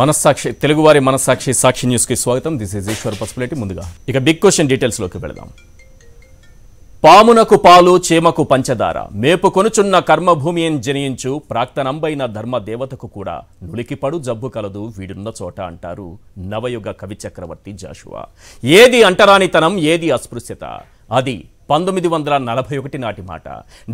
మనస్సాక్షి తెలుగువారి మనస్సాక్షి సాక్షి న్యూస్కి స్వాగతం దిస్ ఇస్ ఈశ్వర్ పసుపులేటి ముందుగా ఇక బిగ్ క్వశ్చన్ డీటెయిల్స్లోకి వెళదాం పామునకు పాలు చీమకు పంచదార మేపు కొనుచున్న కర్మభూమి అని జనించు ప్రాక్తనంబైన ధర్మ దేవతకు కూడా నులికిపడు జబ్బు కలదు వీడున్న చోట అంటారు నవయుగ కవి చక్రవర్తి జాషువా ఏది అంటరానితనం ఏది అస్పృశ్యత అది పంతొమ్మిది వందల నలభై ఒకటి నాటి మాట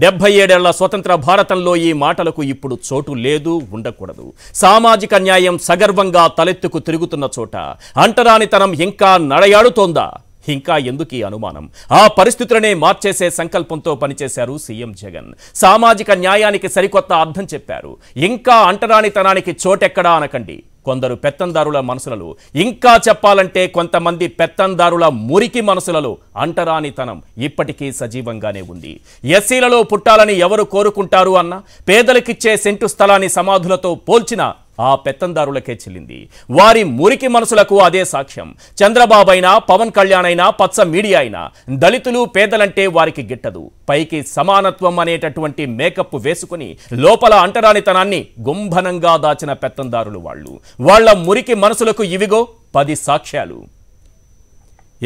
డెబ్బై ఏడేళ్ల స్వతంత్ర భారతంలో ఈ మాటలకు ఇప్పుడు చోటు లేదు ఉండకూడదు సామాజిక న్యాయం సగర్వంగా తలెత్తుకు తిరుగుతున్న చోట అంటరానితనం ఇంకా నడయాడుతోందా ఇంకా ఎందుకీ అనుమానం ఆ పరిస్థితులనే మార్చేసే సంకల్పంతో పనిచేశారు సీఎం జగన్ సామాజిక న్యాయానికి సరికొత్త అర్థం చెప్పారు ఇంకా అంటరానితనానికి చోటెక్కడా అనకండి కొందరు పెత్తందారుల మనసులలో ఇంకా చెప్పాలంటే కొంతమంది పెత్తందారుల మురికి మనసులలో అంటరానితనం ఇప్పటికీ సజీవంగానే ఉంది ఎస్సీలలో పుట్టాలని ఎవరు కోరుకుంటారు అన్న పేదలకిచ్చే సెంటు స్థలాన్ని సమాధులతో పోల్చిన ఆ పెత్తందారులకే చెల్లింది వారి మురికి మనసులకు అదే సాక్ష్యం చంద్రబాబు అయినా పవన్ కళ్యాణ్ అయినా పచ్చ మీడియా అయినా దళితులు పేదలంటే వారికి గిట్టదు పైకి సమానత్వం అనేటటువంటి మేకప్ వేసుకుని లోపల అంటరానితనాన్ని గుంభనంగా దాచిన పెత్తందారులు వాళ్ళు వాళ్ల మురికి మనసులకు ఇవిగో పది సాక్ష్యాలు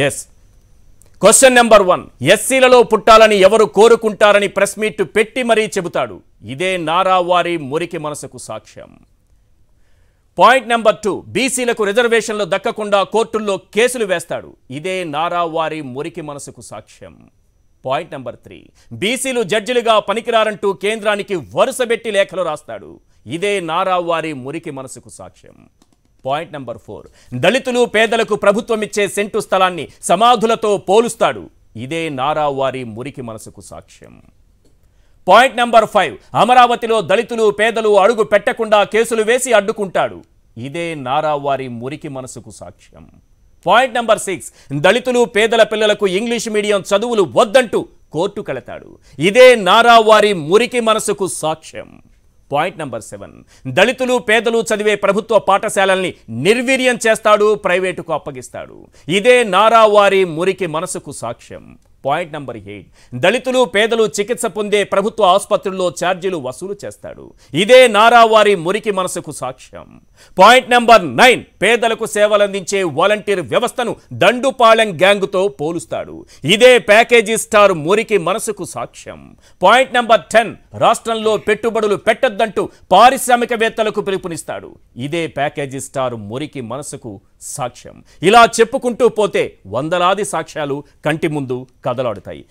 ఎస్ క్వశ్చన్ నెంబర్ వన్ ఎస్సీలలో పుట్టాలని ఎవరు కోరుకుంటారని ప్రెస్ మీట్ పెట్టి మరీ చెబుతాడు ఇదే వారి మురికి మనసుకు సాక్ష్యం పాయింట్ నెంబర్ టూ బీసీలకు రిజర్వేషన్లు దక్కకుండా కోర్టుల్లో కేసులు వేస్తాడు ఇదే నారా వారి మురికి మనసుకు సాక్ష్యం పాయింట్ నెంబర్ త్రీ బీసీలు జడ్జిలుగా పనికిరారంటూ కేంద్రానికి వరుస పెట్టి లేఖలు రాస్తాడు ఇదే నారా వారి మురికి మనసుకు సాక్ష్యం పాయింట్ నెంబర్ ఫోర్ దళితులు పేదలకు ప్రభుత్వం ఇచ్చే సెంటు స్థలాన్ని సమాధులతో పోలుస్తాడు ఇదే నారా వారి మురికి మనసుకు సాక్ష్యం పాయింట్ నెంబర్ ఫైవ్ అమరావతిలో దళితులు పేదలు అడుగు పెట్టకుండా కేసులు వేసి అడ్డుకుంటాడు ఇదే నారావారి మురికి మనసుకు సాక్ష్యం పాయింట్ నెంబర్ సిక్స్ దళితులు పేదల పిల్లలకు ఇంగ్లీష్ మీడియం చదువులు వద్దంటూ కోర్టు కళతాడు ఇదే నారావారి మురికి మనసుకు సాక్ష్యం పాయింట్ నెంబర్ సెవెన్ దళితులు పేదలు చదివే ప్రభుత్వ పాఠశాలల్ని నిర్వీర్యం చేస్తాడు ప్రైవేటుకు అప్పగిస్తాడు ఇదే నారావారి మురికి మనసుకు సాక్ష్యం పాయింట్ నంబర్ ఎయిట్ దళితులు పేదలు చికిత్స పొందే ప్రభుత్వ ఆసుపత్రుల్లో ఛార్జీలు వసూలు చేస్తాడు ఇదే నారావారి మురికి మనసుకు సాక్ష్యం పాయింట్ నంబర్ నైన్ పేదలకు సేవలందించే వాలంటీర్ వ్యవస్థను దండుపాళెం గ్యాంగ్తో పోలుస్తాడు ఇదే ప్యాకేజీ స్టార్ మురికి మనసుకు సాక్ష్యం పాయింట్ నంబర్ టెన్ రాష్ట్రంలో పెట్టుబడులు పెట్టొద్దంటూ పారిశ్రామికవేత్తలకు పిలుపునిస్తాడు ఇదే ప్యాకేజీ స్టార్ మురికి మనసుకు సాక్ష్యం ఇలా చెప్పుకుంటూ పోతే వందలాది సాక్ష్యాలు కంటి ముందు కదలాడుతాయి